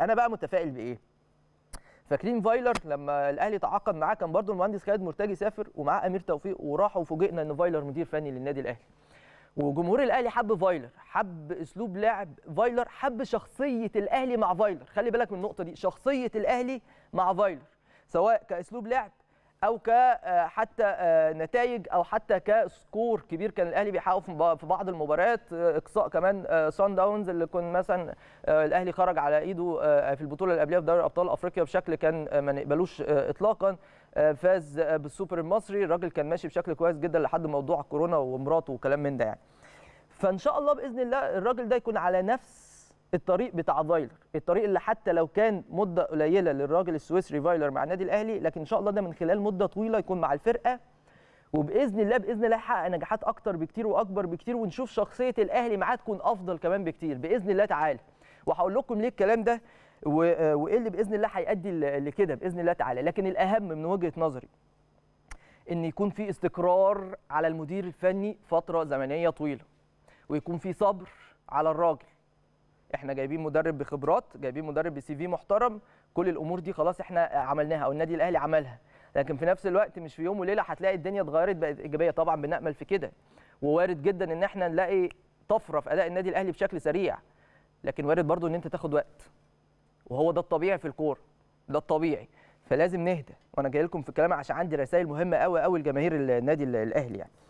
انا بقى متفائل بايه فاكرين فايلر لما الاهلي تعاقد معاه كان برضو المهندس خالد مرتجي سافر ومعاه امير توفيق وراح وفوجئنا ان فايلر مدير فني للنادي الاهلي وجمهور الاهلي حب فايلر حب اسلوب لعب فايلر حب شخصيه الاهلي مع فايلر خلي بالك من النقطه دي شخصيه الاهلي مع فايلر سواء كاسلوب لعب او كحتى آه، آه، نتائج او حتى كسكور كبير كان الاهلي بيحققه في بعض المباريات آه، اقصاء كمان سان داونز اللي كان مثلا الاهلي خرج على ايده في البطوله اللي قبلها في دوري ابطال افريقيا بشكل كان ما نقبلوش اطلاقا فاز بالسوبر المصري الراجل كان ماشي بشكل كويس جدا لحد موضوع كورونا ومراته وكلام من ده يعني فان شاء الله باذن الله الراجل ده يكون على نفس الطريق بتاع فايلر الطريق اللي حتى لو كان مده قليله للراجل السويسري فايلر مع النادي الاهلي لكن ان شاء الله ده من خلال مده طويله يكون مع الفرقه وباذن الله باذن الله يحقق نجاحات اكتر بكتير واكبر بكتير ونشوف شخصيه الاهلي معاه تكون افضل كمان بكتير باذن الله تعالى وهقول لكم ليه الكلام ده آه، وايه اللي باذن الله هيؤدي لكده باذن الله تعالى لكن الاهم من وجهه نظري ان يكون في استقرار على المدير الفني فتره زمنيه طويله ويكون في صبر على الراجل احنا جايبين مدرب بخبرات جايبين مدرب بسي في محترم كل الامور دي خلاص احنا عملناها او النادي الاهلي عملها لكن في نفس الوقت مش في يوم وليله هتلاقي الدنيا اتغيرت بقت ايجابيه طبعا بنامل في كده ووارد جدا ان احنا نلاقي طفره في اداء النادي الاهلي بشكل سريع لكن وارد برضه ان انت تاخد وقت وهو ده الطبيعي في الكوره ده الطبيعي فلازم نهدى وانا جاي لكم في الكلام عشان عندي رسائل مهمه قوي قوي لجماهير النادي الاهلي يعني